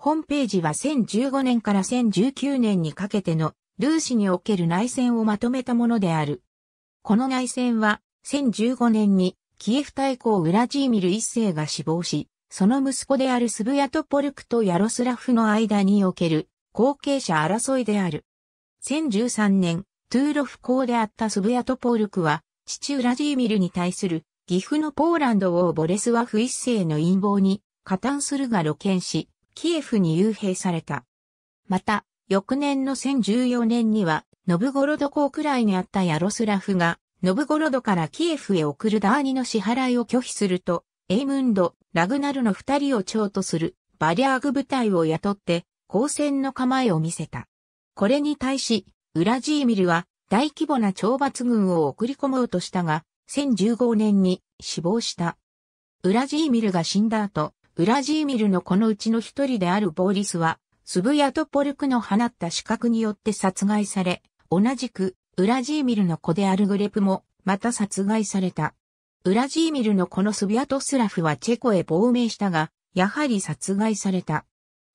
本ページは1015年から1019年にかけてのルーシにおける内戦をまとめたものである。この内戦は、1015年にキエフ大公ウラジーミル一世が死亡し、その息子であるスブヤトポルクとヤロスラフの間における後継者争いである。1013年、トゥーロフ公であったスブヤトポルクは、父ウラジーミルに対する岐阜のポーランド王ボレスワフ一世の陰謀に加担するが露見し、キエフに幽閉された。また、翌年の1014年には、ノブゴロド港くらいにあったヤロスラフが、ノブゴロドからキエフへ送るダーニの支払いを拒否すると、エイムンド、ラグナルの二人を長とするバリアーグ部隊を雇って、交戦の構えを見せた。これに対し、ウラジーミルは大規模な懲罰軍を送り込もうとしたが、1015年に死亡した。ウラジーミルが死んだ後、ウラジーミルのこのうちの一人であるボーリスは、スブヤトポルクの放った資格によって殺害され、同じく、ウラジーミルの子であるグレプも、また殺害された。ウラジーミルの子のスブヤトスラフはチェコへ亡命したが、やはり殺害された。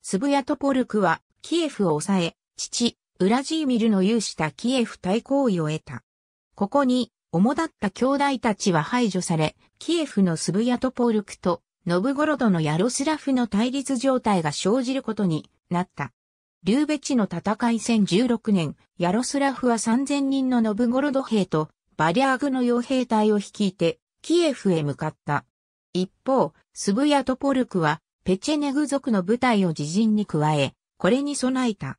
スブヤトポルクは、キエフを抑え、父、ウラジーミルの有したキエフ対抗意を得た。ここに、主だった兄弟たちは排除され、キエフのスブヤトポルクとノブゴロドのヤロスラフの対立状態が生じることになった。リューベチの戦い1016年、ヤロスラフは3000人のノブゴロド兵とバリアーグの傭兵隊を率いてキエフへ向かった。一方、スブヤトポルクはペチェネグ族の部隊を自陣に加え、これに備えた。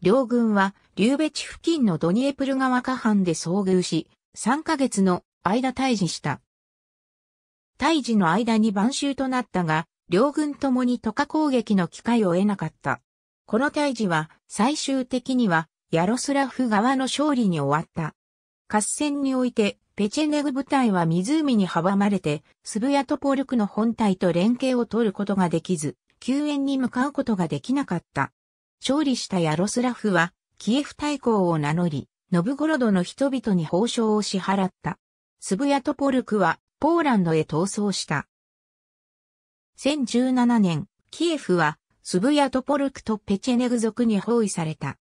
両軍はリューベチ付近のドニエプル川下半で遭遇し、3ヶ月の間退治した。大治の間に晩秋となったが、両軍ともに渡河攻撃の機会を得なかった。この大治は最終的にはヤロスラフ側の勝利に終わった。合戦においてペチェネグ部隊は湖に阻まれてスブヤトポルクの本体と連携を取ることができず、救援に向かうことができなかった。勝利したヤロスラフはキエフ大公を名乗り、ノブゴロドの人々に報奨を支払った。スブヤトポルクはポーランドへ逃走した。1017年、キエフは、スブヤトポルクとペチェネグ族に包囲された。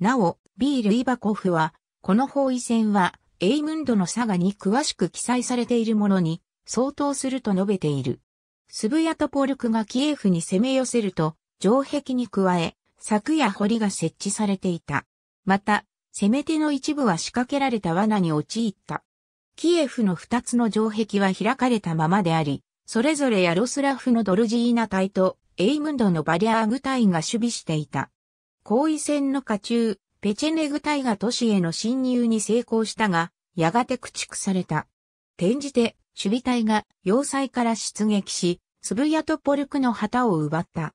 なお、ビール・イバコフは、この包囲戦は、エイムンドの佐賀に詳しく記載されているものに、相当すると述べている。スブヤトポルクがキエフに攻め寄せると、城壁に加え、柵や堀が設置されていた。また、攻め手の一部は仕掛けられた罠に陥った。キエフの二つの城壁は開かれたままであり、それぞれヤロスラフのドルジーナ隊とエイムンドのバリアーグ隊が守備していた。後位戦の下中、ペチェネグ隊が都市への侵入に成功したが、やがて駆逐された。転じて、守備隊が要塞から出撃し、スブヤトポルクの旗を奪った。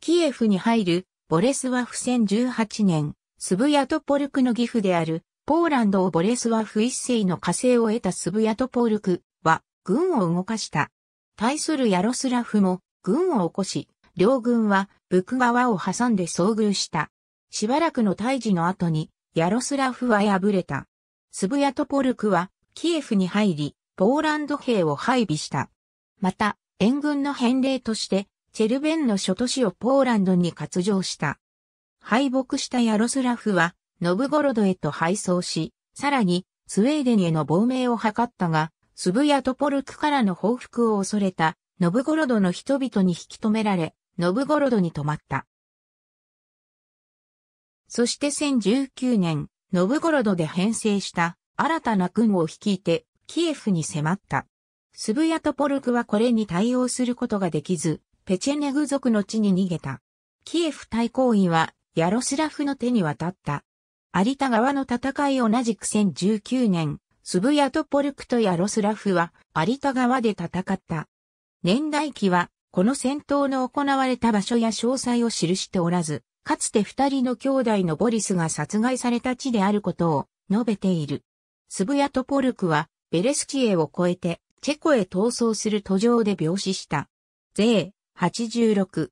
キエフに入る、ボレスワフ0 18年、スブヤトポルクの義父である、ポーランドをボレスワフ一世の火星を得たスブヤトポールクは軍を動かした。対するヤロスラフも軍を起こし、両軍はブク川を挟んで遭遇した。しばらくの退治の後にヤロスラフは敗れた。スブヤトポルクはキエフに入り、ポーランド兵を配備した。また、援軍の返礼として、チェルベンの諸都市をポーランドに割譲した。敗北したヤロスラフは、ノブゴロドへと配送し、さらに、スウェーデンへの亡命を図ったが、スブヤトポルクからの報復を恐れた、ノブゴロドの人々に引き止められ、ノブゴロドに泊まった。そして1019年、ノブゴロドで編成した新たな軍を率いて、キエフに迫った。スブヤトポルクはこれに対応することができず、ペチェネグ族の地に逃げた。キエフ対抗員は、ヤロスラフの手に渡った。有田川の戦い同じく1019年、スブヤトポルクとヤロスラフは有田川で戦った。年代記は、この戦闘の行われた場所や詳細を記しておらず、かつて二人の兄弟のボリスが殺害された地であることを述べている。スブヤトポルクは、ベレスチエを越えて、チェコへ逃走する途上で病死した。税86。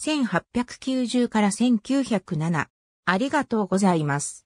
1890から1907。ありがとうございます。